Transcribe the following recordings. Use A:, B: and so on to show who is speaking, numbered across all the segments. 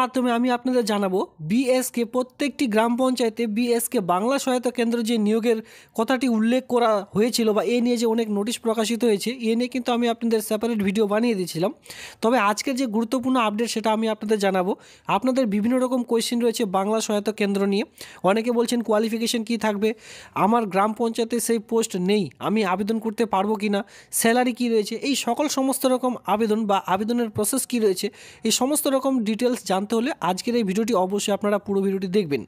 A: মাধ্যমে আমি আপনাদের জানাবো বিএসকে প্রত্যেকটি গ্রাম পঞ্চায়েতে বিএসকে বাংলা সহায়তা কেন্দ্র যে নিয়োগের কথাটি উল্লেখ করা হয়েছিল বা এ নিয়ে যে অনেক নোটিশ প্রকাশিত হয়েছে এ নিয়ে কিন্তু আমি আপনাদের সেপারেট ভিডিও বানিয়ে দিয়েছিলাম তবে আজকের যে গুরুত্বপূর্ণ আপডেট সেটা আমি আপনাদের জানাবো আপনাদের বিভিন্ন রকম কোয়েশ্চেন রয়েছে বাংলা সহায়তা কেন্দ্র নিয়ে অনেকে বলছেন কোয়ালিফিকেশন কি থাকবে আমার গ্রাম পঞ্চায়েতে সেই পোস্ট নেই আমি আবেদন করতে পারবো কি না স্যালারি কি রয়েছে এই সকল সমস্ত রকম আবেদন বা আবেদনের প্রসেস কি রয়েছে এই সমস্ত রকম ডিটেলস জানতে জানতে হলে আজকের এই ভিডিওটি অবশ্যই আপনারা পুরো ভিডিওটি দেখবেন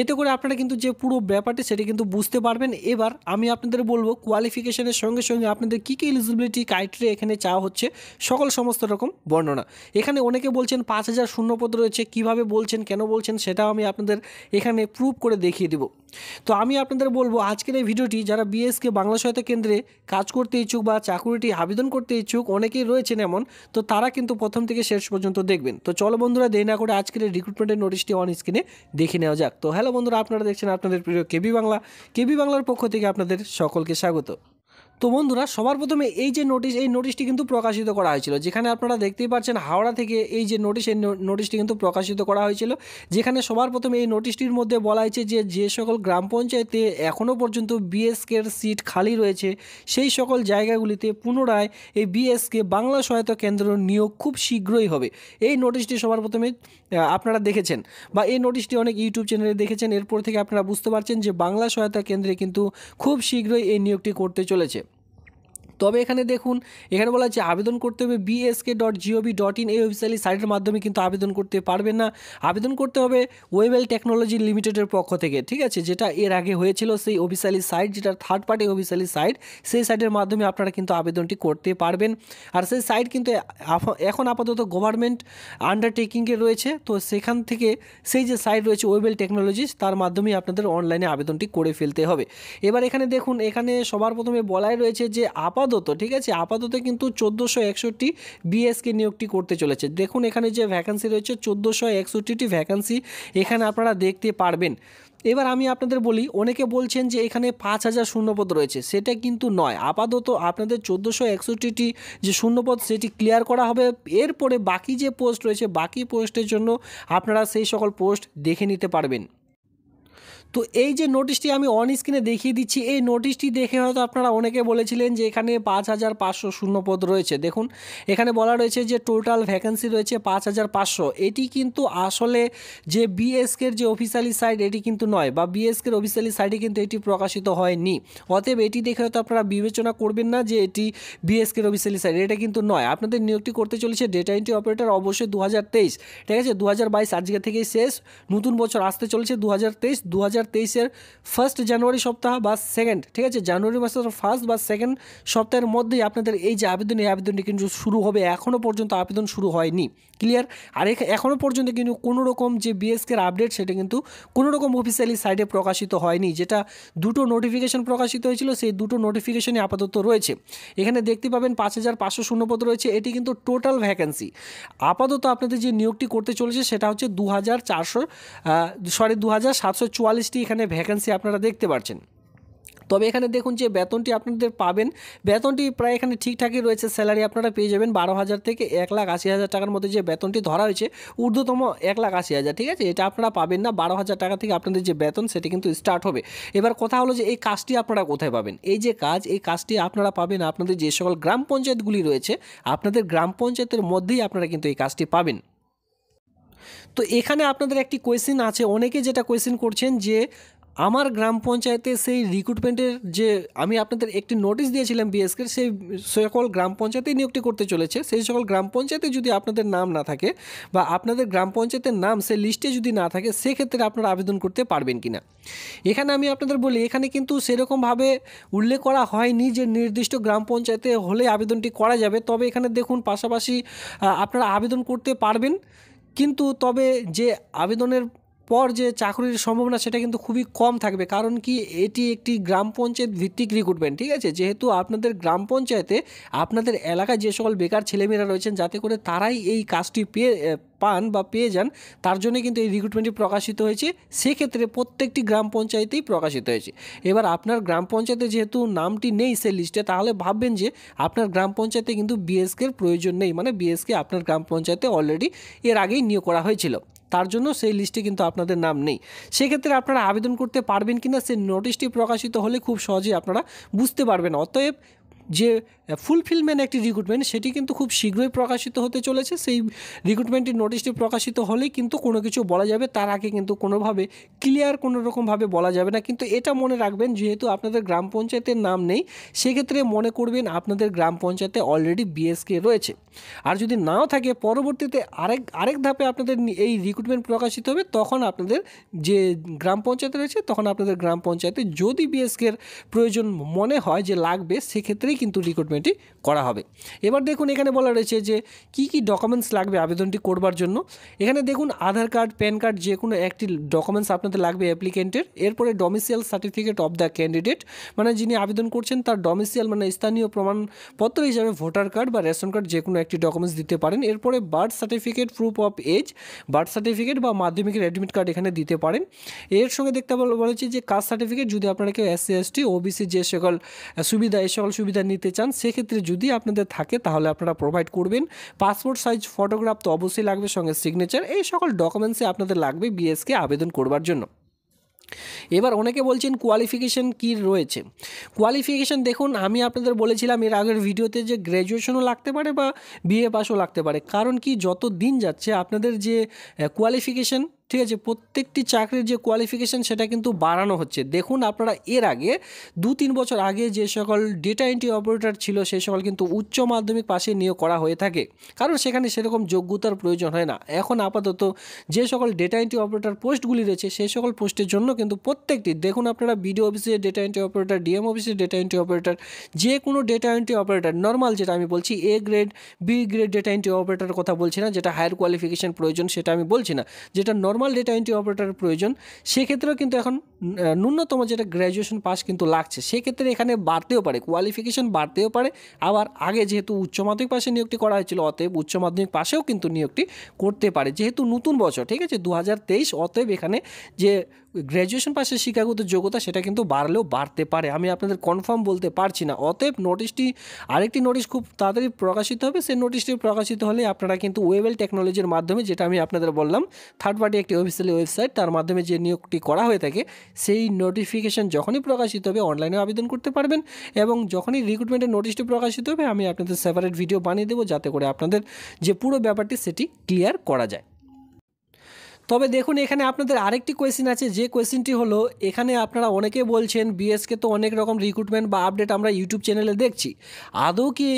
A: এতে করে আপনারা কিন্তু যে পুরো ব্যাপারটি সেটি কিন্তু বুঝতে পারবেন এবার আমি আপনাদের বলবো কোয়ালিফিকেশনের সঙ্গে সঙ্গে আপনাদের কী কী এলিজিবিলিটি ক্রাইটেরিয়া এখানে চাওয়া হচ্ছে সকল সমস্ত রকম বর্ণনা এখানে অনেকে বলছেন পাঁচ হাজার শূন্যপদ রয়েছে কীভাবে বলছেন কেন বলছেন সেটাও আমি আপনাদের এখানে প্রুভ করে দেখিয়ে দেবো তো আমি আপনাদের বলবো আজকের এই ভিডিওটি যারা বিএসকে বাংলা সহায়তা কেন্দ্রে কাজ করতে ইচ্ছুক বা চাকুরিটি আবেদন করতে ইচ্ছুক অনেকেই রয়েছেন এমন তো তারা কিন্তু প্রথম থেকে শেষ পর্যন্ত দেখবেন তো চলো বন্ধুরা দেরি না করে আজকের এই রিক্রুটমেন্টের নোটিশটি অন স্ক্রিনে দেখে নেওয়া যাক তো হ্যালো বন্ধুরা আপনারা দেখছেন আপনাদের প্রিয় কেবি বাংলা কেবি বাংলার পক্ষ থেকে আপনাদের সকলকে স্বাগত তো বন্ধুরা সবার প্রথমে এই যে নোটিশ এই নোটিশটি কিন্তু প্রকাশিত করা হয়েছিল যেখানে আপনারা দেখতেই পাচ্ছেন হাওড়া থেকে এই যে নোটিশ এই নোটিশটি কিন্তু প্রকাশিত করা হয়েছিল যেখানে সবার প্রথমে এই নোটিশটির মধ্যে বলা হয়েছে যে যে সকল গ্রাম পঞ্চায়েতে এখনও পর্যন্ত বিএসকের সিট খালি রয়েছে সেই সকল জায়গাগুলিতে পুনরায় এই বিএসকে বাংলা সহায়তা কেন্দ্র নিয়োগ খুব শীঘ্রই হবে এই নোটিশটি সবার প্রথমে আপনারা দেখেছেন বা এই নোটিশটি অনেক ইউটিউব চ্যানেলে দেখেছেন এরপর থেকে আপনারা বুঝতে পারছেন যে বাংলা সহায়তা কেন্দ্রে কিন্তু খুব শীঘ্রই এই নিয়োগটি করতে চলেছে তবে এখানে দেখুন এখানে বলা হচ্ছে আবেদন করতে হবে BSK dot G O V dot in এই ওয়েবসাইট সাইটের মাধ্যমে কিন্তু আবেদন করতে পারবেন না আবেদন করতে হবে ওয়েবেল টেকনোলজি লিমিটেডের পক্ষ থেকে ঠিক আছে যেটা এর আগে হয়েছিল সেই অফিসিয়ালি সাইট যেটা থার্ড পার্টি অফিসিয়ালি সাইট সেই সাইটের মাধ্যমে আপনারা কিন্তু আবেদনটি করতে পারবেন আর সেই সাইট কিন্তু এখন আপাতত গভর্নমেন্ট আন্ডারটেকিংয়ে রয়েছে তো সেখান থেকে সেই যে সাইট রয়েছে ওয়েবেল টেকনোলজিস তার মাধ্যমে আপনাদের অনলাইনে আবেদনটি করে ফেলতে হবে এবার এখানে দেখুন এখানে সবার প্রথমে বলাই রয়েছে যে আপাত আপাতত ঠিক আছে আপাতত কিন্তু চোদ্দোশো একষট্টি বিএসকে নিয়োগটি করতে চলেছে দেখুন এখানে যে ভ্যাকান্সি রয়েছে চোদ্দোশো একষট্টিটি ভ্যাকান্সি এখানে আপনারা দেখতে পারবেন এবার আমি আপনাদের বলি অনেকে বলছেন যে এখানে পাঁচ হাজার শূন্যপদ রয়েছে সেটা কিন্তু নয় আপাতত আপনাদের চোদ্দোশো একষট্টিটি যে শূন্যপদ সেটি ক্লিয়ার করা হবে এরপরে বাকি যে পোস্ট রয়েছে বাকি পোস্টের জন্য আপনারা সেই সকল পোস্ট দেখে নিতে পারবেন তো এই যে নোটিশটি আমি অন স্ক্রিনে দেখিয়ে দিচ্ছি এই নোটিশটি দেখে হয়তো আপনারা অনেকে বলেছিলেন যে এখানে পাঁচ হাজার পাঁচশো শূন্যপদ রয়েছে দেখুন এখানে বলা রয়েছে যে টোটাল ভ্যাকেন্সি রয়েছে পাঁচ হাজার পাঁচশো এটি কিন্তু আসলে যে বিএসকের যে অফিসিয়ালি সাইট এটি কিন্তু নয় বা বিএসকের অফিসিয়ালি সাইটে কিন্তু এটি প্রকাশিত হয়নি অতএব এটি দেখে হয়তো আপনারা বিবেচনা করবেন না যে এটি বিএসকের অফিসিয়ালি সাইট এটা কিন্তু নয় আপনাদের নিয়োগটি করতে চলেছে ডেটা এন্ট্রি অপারেটর অবশ্যই দু ঠিক আছে দু হাজার আজকে থেকেই শেষ নতুন বছর আসতে চলেছে দু হাজার তেইশের ফার্স্ট জানুয়ারি সপ্তাহ বা সেকেন্ড ঠিক আছে জানুয়ারি মাসের ফার্স্ট বা সেকেন্ড সপ্তাহের মধ্যেই আপনাদের এই যে আবেদন এই আবেদনটি কিন্তু শুরু হবে এখনও পর্যন্ত আবেদন শুরু হয়নি ক্লিয়ার আর এখনও পর্যন্ত কিন্তু কোনো রকম যে বিএসকের আপডেট সেটা কিন্তু কোনো রকম অফিসিয়ালি সাইডে প্রকাশিত হয়নি যেটা দুটো নোটিফিকেশন প্রকাশিত হয়েছিল সেই দুটো নোটিফিকেশনই আপাতত রয়েছে এখানে দেখতে পাবেন পাঁচ হাজার পাঁচশো শূন্যপদ রয়েছে এটি কিন্তু টোটাল ভ্যাকেন্সি আপাতত আপনাদের যে নিয়োগটি করতে চলেছে সেটা হচ্ছে দু হাজার চারশো সরি দু হাজার সাতশো চুয়াল্লিশটি পোস্টটি এখানে ভ্যাকেন্সি আপনারা দেখতে পাচ্ছেন তবে এখানে দেখুন যে বেতনটি আপনাদের পাবেন বেতনটি প্রায় এখানে ঠিকঠাকই রয়েছে স্যালারি আপনারা পেয়ে যাবেন বারো হাজার থেকে এক লাখ আশি হাজার টাকার মধ্যে যে বেতনটি ধরা হয়েছে ঊর্ধ্বতম এক লাখ আশি হাজার ঠিক আছে এটা আপনারা পাবেন না বারো হাজার টাকা থেকে আপনাদের যে বেতন সেটি কিন্তু স্টার্ট হবে এবার কথা হলো যে এই কাজটি আপনারা কোথায় পাবেন এই যে কাজ এই কাজটি আপনারা পাবেন আপনাদের যে সকল গ্রাম পঞ্চায়েতগুলি রয়েছে আপনাদের গ্রাম পঞ্চায়েতের মধ্যেই আপনারা কিন্তু এই কাজটি পাবেন তো এখানে আপনাদের একটি কোয়েশ্চেন আছে অনেকে যেটা কোয়েশ্চেন করছেন যে আমার গ্রাম পঞ্চায়েতে সেই রিক্রুটমেন্টের যে আমি আপনাদের একটি নোটিশ দিয়েছিলাম বিএসকে সেই সকল গ্রাম পঞ্চায়েতে নিয়োগটি করতে চলেছে সেই সকল গ্রাম পঞ্চায়েতে যদি আপনাদের নাম না থাকে বা আপনাদের গ্রাম পঞ্চায়েতের নাম সেই লিস্টে যদি না থাকে সেক্ষেত্রে আপনারা আবেদন করতে পারবেন কি না এখানে আমি আপনাদের বলি এখানে কিন্তু সেরকমভাবে উল্লেখ করা হয়নি যে নির্দিষ্ট গ্রাম পঞ্চায়েতে হলে আবেদনটি করা যাবে তবে এখানে দেখুন পাশাপাশি আপনারা আবেদন করতে পারবেন কিন্তু তবে যে আবেদনের পর যে চাকরির সম্ভাবনা সেটা কিন্তু খুবই কম থাকবে কারণ কি এটি একটি গ্রাম পঞ্চায়েত ভিত্তিক রিক্রুটমেন্ট ঠিক আছে যেহেতু আপনাদের গ্রাম পঞ্চায়েতে আপনাদের এলাকায় যে সকল বেকার ছেলেমেয়েরা রয়েছেন যাতে করে তারাই এই কাজটি পেয়ে পান বা পেয়ে যান তার জন্যই কিন্তু এই রিক্রুটমেন্টটি প্রকাশিত হয়েছে সেক্ষেত্রে প্রত্যেকটি গ্রাম পঞ্চায়েতেই প্রকাশিত হয়েছে এবার আপনার গ্রাম পঞ্চায়েতে যেহেতু নামটি নেই সে লিস্টে তাহলে ভাববেন যে আপনার গ্রাম পঞ্চায়েতে কিন্তু বিএসকের প্রয়োজন নেই মানে বিএসকে আপনার গ্রাম পঞ্চায়েতে অলরেডি এর আগেই নিয়োগ করা হয়েছিল তার জন্য সেই লিস্টে কিন্তু আপনাদের নাম নেই সেক্ষেত্রে আপনারা আবেদন করতে পারবেন কিনা সেই নোটিশটি প্রকাশিত হলে খুব সহজেই আপনারা বুঝতে পারবেন অতএব যে ফুলফিলমেন্ট একটি রিক্রুটমেন্ট সেটি কিন্তু খুব শীঘ্রই প্রকাশিত হতে চলেছে সেই রিক্রুটমেন্টের নোটিশটি প্রকাশিত হলেই কিন্তু কোনো কিছু বলা যাবে তার আগে কিন্তু কোনোভাবে ক্লিয়ার কোনো রকমভাবে বলা যাবে না কিন্তু এটা মনে রাখবেন যেহেতু আপনাদের গ্রাম পঞ্চায়েতের নাম নেই সেক্ষেত্রে মনে করবেন আপনাদের গ্রাম পঞ্চায়েতে অলরেডি বিএসকে রয়েছে আর যদি নাও থাকে পরবর্তীতে আরেক আরেক ধাপে আপনাদের এই রিক্রুটমেন্ট প্রকাশিত হবে তখন আপনাদের যে গ্রাম পঞ্চায়েত রয়েছে তখন আপনাদের গ্রাম পঞ্চায়েতে যদি বিএসকের প্রয়োজন মনে হয় যে লাগবে সেক্ষেত্রে করেই কিন্তু রিক্রুটমেন্টটি করা হবে এবার দেখুন এখানে বলা রয়েছে যে কি কি ডকুমেন্টস লাগবে আবেদনটি করবার জন্য এখানে দেখুন আধার কার্ড প্যান কার্ড যে কোনো একটি ডকুমেন্টস আপনাদের লাগবে অ্যাপ্লিকেন্টের এরপরে domicile certificate of the candidate মানে যিনি আবেদন করছেন তার ডোমিসিয়াল মানে স্থানীয় প্রমাণপত্র হিসাবে ভোটার কার্ড বা রেশন কার্ড যে কোনো একটি ডকুমেন্টস দিতে পারেন এরপরে birth certificate proof of age birth certificate বা মাধ্যমিকের অ্যাডমিট কার্ড এখানে দিতে পারেন এর সঙ্গে দেখতে বলেছি যে কাস্ট সার্টিফিকেট যদি আপনারা কেউ এসসি এসটি ওবিসি যে সকল সুবিধা এই সকল সুবিধা নিতে চান সেক্ষেত্রে যদি আপনাদের থাকে তাহলে আপনারা প্রোভাইড করবেন পাসপোর্ট সাইজ ফটোগ্রাফ তো অবশ্যই লাগবে সঙ্গে সিগনেচার এই সকল ডকুমেন্টসে আপনাদের লাগবে বিএসকে আবেদন করবার জন্য এবার অনেকে বলছেন কোয়ালিফিকেশান কী রয়েছে কোয়ালিফিকেশান দেখুন আমি আপনাদের বলেছিলাম এর আগের ভিডিওতে যে গ্র্যাজুয়েশনও লাগতে পারে বা বিএ পাসও লাগতে পারে কারণ কি যত দিন যাচ্ছে আপনাদের যে কোয়ালিফিকেশান ঠিক আছে প্রত্যেকটি চাকরির যে কোয়ালিফিকেশান সেটা কিন্তু বাড়ানো হচ্ছে দেখুন আপনারা এর আগে দু তিন বছর আগে যে সকল ডেটা এন্ট্রি অপারেটর ছিল সে সকল কিন্তু উচ্চ মাধ্যমিক পাশে নিয়োগ করা হয়ে থাকে কারণ সেখানে সেরকম যোগ্যতার প্রয়োজন হয় না এখন আপাতত যে সকল ডেটা এন্ট্রি অপারেটর পোস্টগুলি রয়েছে সেই সকল পোস্টের জন্য কিন্তু প্রত্যেকটি দেখুন আপনারা বিডিও অফিসে ডেটা এন্ট্রি অপারেটর ডিএম অফিসে ডেটা এন্ট্রি অপারেটর যে কোনো ডেটা এন্ট্রি অপারেটর নর্মাল যেটা আমি বলছি A grade B grade data entry operator কথা বলছি না যেটা হায়ার কোয়ালিফিকেশান প্রয়োজন সেটা আমি বলছি না যেটা নর্মাল ডেটা এন্ট্রি অপারেটরের প্রয়োজন সেক্ষেত্রেও কিন্তু এখন ন্যূনতম যেটা গ্র্যাজুয়েশন পাস কিন্তু লাগছে সেক্ষেত্রে এখানে বাড়তেও পারে কোয়ালিফিকেশন বাড়তেও পারে আবার আগে যেহেতু উচ্চ মাধ্যমিক পাশে নিয়োগটি করা হয়েছিল অতএব উচ্চ মাধ্যমিক পাশেও কিন্তু নিয়োগটি করতে পারে যেহেতু নতুন বছর ঠিক আছে দু অতএব এখানে যে গ্র্যাজুয়েশন পাশে শিক্ষাগত যোগ্যতা সেটা কিন্তু বাড়লেও বাড়তে পারে আমি আপনাদের কনফার্ম বলতে পারছি না অতএব নোটিশটি আরেকটি নোটিশ খুব তাড়াতাড়ি প্রকাশিত হবে সেই নোটিশটি প্রকাশিত হলে আপনারা কিন্তু ওয়েবেল টেকনোলজির মাধ্যমে যেটা আমি আপনাদের বললাম থার্ড পার্টি একটি অফিসিয়ালি ওয়েবসাইট তার মাধ্যমে যে নিয়োগটি করা হয়ে থাকে সেই নোটিফিকেশন যখনই প্রকাশিত হবে অনলাইনে আবেদন করতে পারবেন এবং যখনই রিক্রুটমেন্টের নোটিশটি প্রকাশিত হবে আমি আপনাদের সেপারেট ভিডিও বানিয়ে দেবো যাতে করে আপনাদের যে পুরো ব্যাপারটি সেটি ক্লিয়ার করা যায় তবে দেখুন এখানে আপনাদের আরেকটি কোয়েশ্চেন আছে যে কোয়েশ্চেনটি হলো এখানে আপনারা অনেকে বলছেন বিএসকে তো অনেক রকম রিক্রুটমেন্ট বা আপডেট আমরা ইউটিউব চ্যানেলে দেখছি আদৌ কি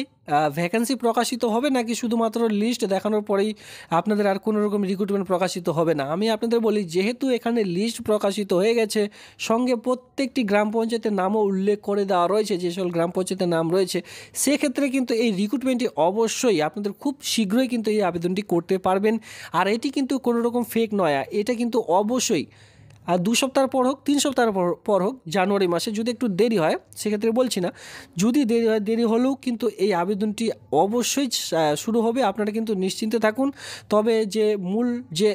A: ভ্যাকেন্সি প্রকাশিত হবে নাকি শুধুমাত্র লিস্ট দেখানোর পরেই আপনাদের আর কোনো রকম রিক্রুটমেন্ট প্রকাশিত হবে না আমি আপনাদের বলি যেহেতু এখানে লিস্ট প্রকাশিত হয়ে গেছে সঙ্গে প্রত্যেকটি গ্রাম পঞ্চায়েতের নামও উল্লেখ করে দেওয়া রয়েছে যেসব গ্রাম পঞ্চায়েতের নাম রয়েছে সেক্ষেত্রে কিন্তু এই রিক্রুটমেন্টটি অবশ্যই আপনাদের খুব শীঘ্রই কিন্তু এই আবেদনটি করতে পারবেন আর এটি কিন্তু কোনো রকম ফেক নয় এটা কিন্তু অবশ্যই আর দু সপ্তাহ পর হোক তিন সপ্তাহ পর হোক জানুয়ারি মাসে যদি একটু দেরি হয় সেক্ষেত্রে বলছি না যদি দেরি হয় দেরি হলেও কিন্তু এই আবেদনটি অবশ্যই শুরু হবে আপনারা কিন্তু নিশ্চিন্তে থাকুন তবে যে মূল যে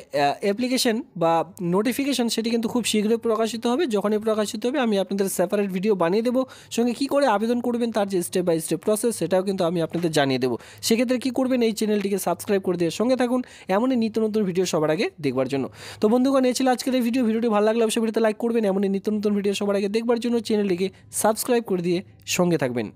A: অ্যাপ্লিকেশন বা নোটিফিকেশন সেটি কিন্তু খুব শীঘ্রই প্রকাশিত হবে যখনই প্রকাশিত হবে আমি আপনাদের সেপারেট ভিডিও বানিয়ে দেবো সঙ্গে কি করে আবেদন করবেন তার যে স্টেপ বাই স্টেপ প্রসেস সেটাও কিন্তু আমি আপনাদের জানিয়ে দেবো সেক্ষেত্রে কী করবেন এই চ্যানেলটিকে সাবস্ক্রাইব করে দিয়ে সঙ্গে থাকুন এমনই নিত্য নতুন ভিডিও সবার আগে দেখবার জন্য তো বন্ধুগণ এ ছিল আজকের এই ভিডিও ভিডিওটি ভালো ভালো লাগলে অবশ্যই ভিডিওতে লাইক করবেন এমনই নিত্য নতুন ভিডিও সবার আগে দেখবার জন্য চ্যানেলটিকে সাবস্ক্রাইব করে দিয়ে সঙ্গে থাকবেন